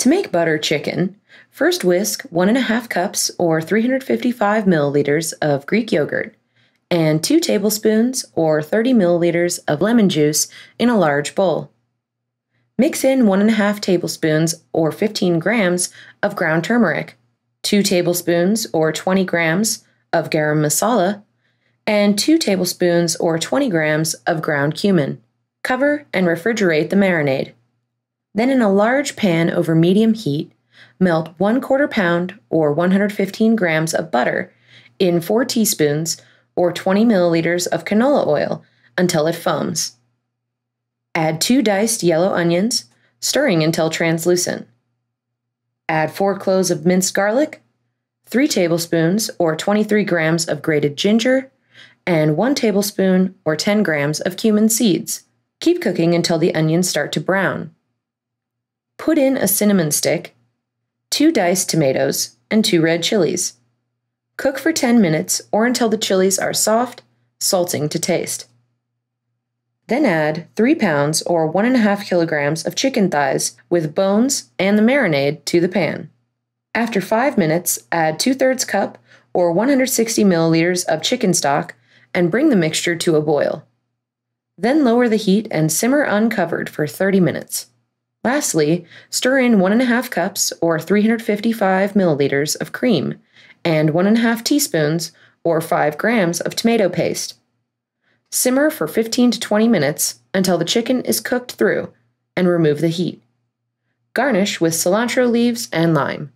To make butter chicken, first whisk 1.5 cups or 355 milliliters of Greek yogurt and 2 tablespoons or 30 milliliters of lemon juice in a large bowl. Mix in 1.5 tablespoons or 15 grams of ground turmeric, 2 tablespoons or 20 grams of garam masala, and 2 tablespoons or 20 grams of ground cumin. Cover and refrigerate the marinade. Then, in a large pan over medium heat, melt 1 quarter pound or 115 grams of butter in 4 teaspoons or 20 milliliters of canola oil until it foams. Add 2 diced yellow onions, stirring until translucent. Add 4 cloves of minced garlic, 3 tablespoons or 23 grams of grated ginger, and 1 tablespoon or 10 grams of cumin seeds. Keep cooking until the onions start to brown. Put in a cinnamon stick, two diced tomatoes, and two red chilies. Cook for 10 minutes or until the chilies are soft, salting to taste. Then add 3 pounds or 1.5 kilograms of chicken thighs with bones and the marinade to the pan. After 5 minutes, add 2 thirds cup or 160 milliliters of chicken stock and bring the mixture to a boil. Then lower the heat and simmer uncovered for 30 minutes. Lastly, stir in 1.5 cups or 355 milliliters of cream and 1.5 teaspoons or 5 grams of tomato paste. Simmer for 15 to 20 minutes until the chicken is cooked through and remove the heat. Garnish with cilantro leaves and lime.